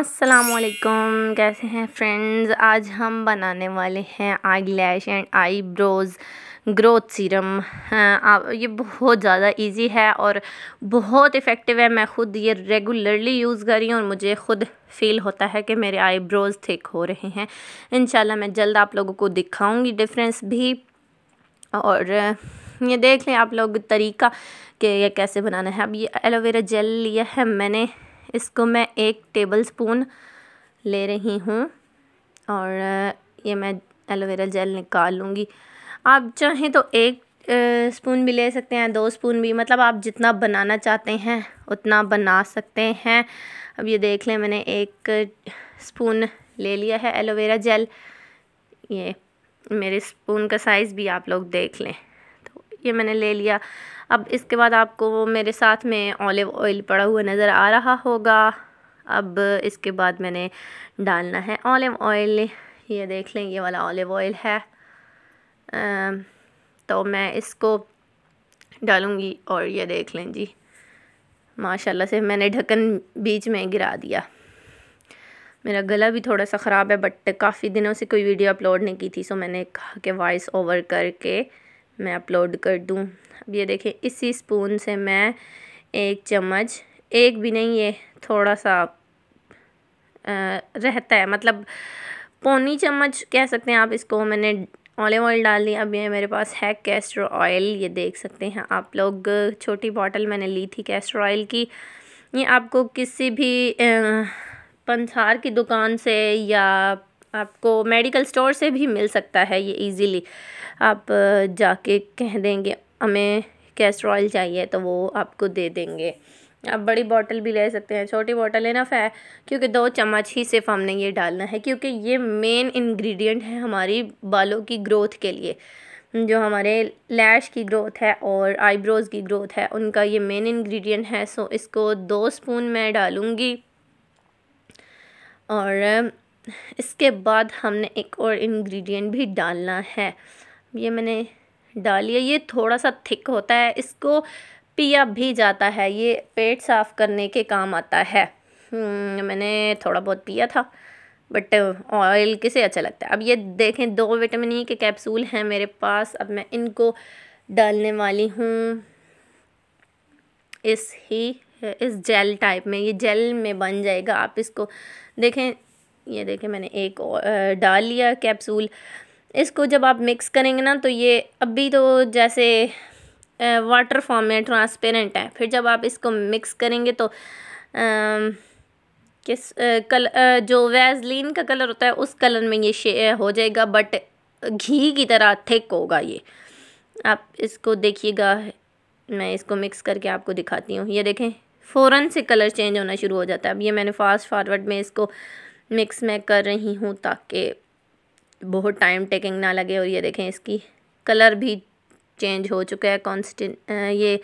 असलकुम कैसे हैं फ्रेंड्स आज हम बनाने वाले हैं eyelash and eyebrows growth serum हाँ, आप ये बहुत ज़्यादा इजी है और बहुत इफ़ेक्टिव है मैं ख़ुद ये रेगुलरली यूज़ कर रही हूँ और मुझे ख़ुद फ़ील होता है कि मेरे आईब्रोज़ थिक हो रहे हैं इन मैं जल्द आप लोगों को दिखाऊँगी डिफरेंस भी और ये देख लें आप लोग तरीका कि ये कैसे बनाना है अब ये एलोवेरा जेल लिया है मैंने इसको मैं एक टेबल स्पून ले रही हूँ और ये मैं एलोवेरा जेल निकाल लूँगी आप चाहें तो एक स्पून भी ले सकते हैं दो स्पून भी मतलब आप जितना बनाना चाहते हैं उतना बना सकते हैं अब ये देख लें मैंने एक स्पून ले लिया है एलोवेरा जेल ये मेरे स्पून का साइज़ भी आप लोग देख लें ये मैंने ले लिया अब इसके बाद आपको मेरे साथ में ऑलिव ऑयल पड़ा हुआ नज़र आ रहा होगा अब इसके बाद मैंने डालना है ऑलिव ऑयल ये देख लें ये वाला ऑलिव ऑयल है तो मैं इसको डालूँगी और ये देख लें जी माशाल्लाह से मैंने ढक्कन बीच में गिरा दिया मेरा गला भी थोड़ा सा ख़राब है बट काफ़ी दिनों से कोई वीडियो अपलोड नहीं की थी सो मैंने कहा कि वॉइस ओवर करके मैं अपलोड कर दूँ अब ये देखें इसी स्पून से मैं एक चम्मच एक भी नहीं ये थोड़ा सा रहता है मतलब पौनी चम्मच कह सकते हैं आप इसको मैंने ऑलिव ऑयल डाल दिया अब ये मेरे पास है कैस्टर ऑयल ये देख सकते हैं आप लोग छोटी बॉटल मैंने ली थी कैस्टर ऑयल की ये आपको किसी भी पंसार की दुकान से या आपको मेडिकल स्टोर से भी मिल सकता है ये इजीली आप जाके कह देंगे हमें कैस्टर ऑयल चाहिए तो वो आपको दे देंगे आप बड़ी बॉटल भी ले सकते हैं छोटी बॉटल लेना फै क्योंकि दो चम्मच ही सिर्फ हमने ये डालना है क्योंकि ये मेन इंग्रेडिएंट है हमारी बालों की ग्रोथ के लिए जो हमारे लैश की ग्रोथ है और आईब्रोज़ की ग्रोथ है उनका ये मेन इंग्रेडिएंट है सो इसको दो स्पून मैं डालूँगी और इसके बाद हमने एक और इंग्रेडिएंट भी डालना है ये मैंने डाल लिया ये थोड़ा सा थिक होता है इसको पिया भी जाता है ये पेट साफ़ करने के काम आता है हम्म, मैंने थोड़ा बहुत पिया था बट ऑयल किसे अच्छा लगता है अब ये देखें दो विटामिन ई e के कैप्सूल हैं मेरे पास अब मैं इनको डालने वाली हूँ इस ही इस जेल टाइप में ये जेल में बन जाएगा आप इसको देखें ये देखें मैंने एक डाल लिया कैप्सूल इसको जब आप मिक्स करेंगे ना तो ये अभी तो जैसे वाटर फॉर्म में ट्रांसपेरेंट है फिर जब आप इसको मिक्स करेंगे तो किस कल जो वैजलिन का कलर होता है उस कलर में ये हो जाएगा बट घी की तरह थिक होगा ये आप इसको देखिएगा मैं इसको मिक्स करके आपको दिखाती हूँ ये देखें फ़ौरन से कलर चेंज होना शुरू हो जाता है अब ये मैंने फास्ट फारवर्ड में इसको मिक्स मैं कर रही हूँ ताकि बहुत टाइम टेकिंग ना लगे और ये देखें इसकी कलर भी चेंज हो चुका है कॉन्स्टेंट ये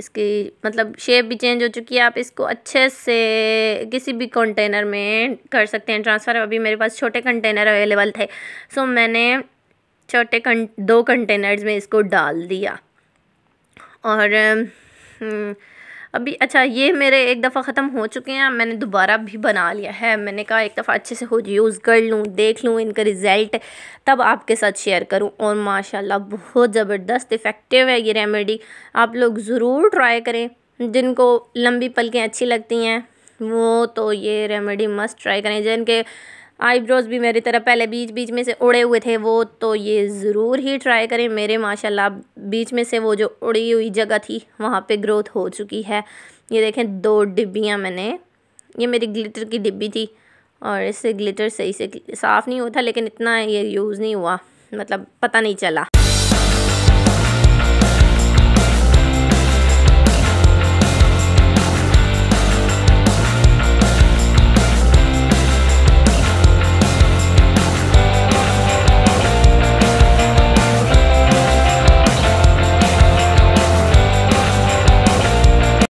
इसकी मतलब शेप भी चेंज हो चुकी है आप इसको अच्छे से किसी भी कंटेनर में कर सकते हैं ट्रांसफ़र अभी मेरे पास छोटे कंटेनर अवेलेबल थे सो मैंने छोटे कं दो कंटेनर्स में इसको डाल दिया और अभी अच्छा ये मेरे एक दफ़ा ख़त्म हो चुके हैं मैंने दोबारा भी बना लिया है मैंने कहा एक दफ़ा अच्छे से हो यूज़ कर लूँ देख लूँ इनका रिज़ल्ट तब आपके साथ शेयर करूँ और माशाल्लाह बहुत ज़बरदस्त इफ़ेक्टिव है ये रेमेडी आप लोग ज़रूर ट्राई करें जिनको लंबी पलकें अच्छी लगती हैं वो तो ये रेमेडी मस्ट ट्राई करें जिनके आईब्रोज भी मेरी तरह पहले बीच बीच में से उड़े हुए थे वो तो ये ज़रूर ही ट्राई करें मेरे माशाल्लाह बीच में से वो जो उड़ी हुई जगह थी वहाँ पे ग्रोथ हो चुकी है ये देखें दो डिब्बियाँ मैंने ये मेरी ग्लिटर की डिब्बी थी और इससे ग्लिटर सही से साफ़ नहीं होता लेकिन इतना ये यूज़ नहीं हुआ मतलब पता नहीं चला